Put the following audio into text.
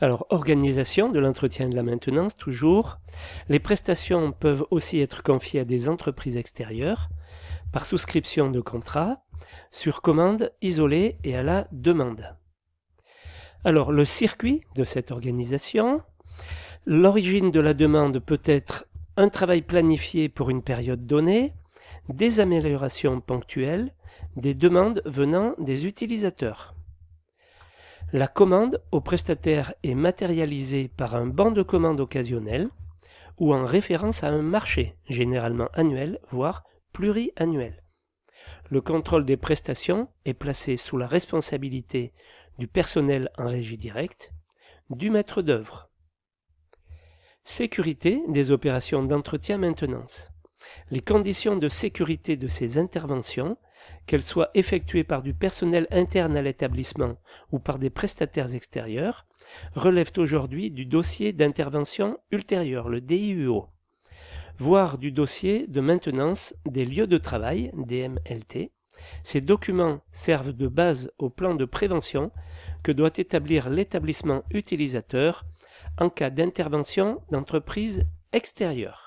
Alors, organisation de l'entretien et de la maintenance, toujours. Les prestations peuvent aussi être confiées à des entreprises extérieures, par souscription de contrat, sur commande, isolée et à la demande. Alors, le circuit de cette organisation, l'origine de la demande peut être un travail planifié pour une période donnée, des améliorations ponctuelles, des demandes venant des utilisateurs. La commande au prestataire est matérialisée par un banc de commande occasionnel ou en référence à un marché, généralement annuel, voire pluriannuel. Le contrôle des prestations est placé sous la responsabilité du personnel en régie directe, du maître d'œuvre. Sécurité des opérations d'entretien-maintenance. Les conditions de sécurité de ces interventions qu'elle soient effectuées par du personnel interne à l'établissement ou par des prestataires extérieurs, relèvent aujourd'hui du dossier d'intervention ultérieure, le DIUO, voire du dossier de maintenance des lieux de travail, DMLT. Ces documents servent de base au plan de prévention que doit établir l'établissement utilisateur en cas d'intervention d'entreprise extérieure.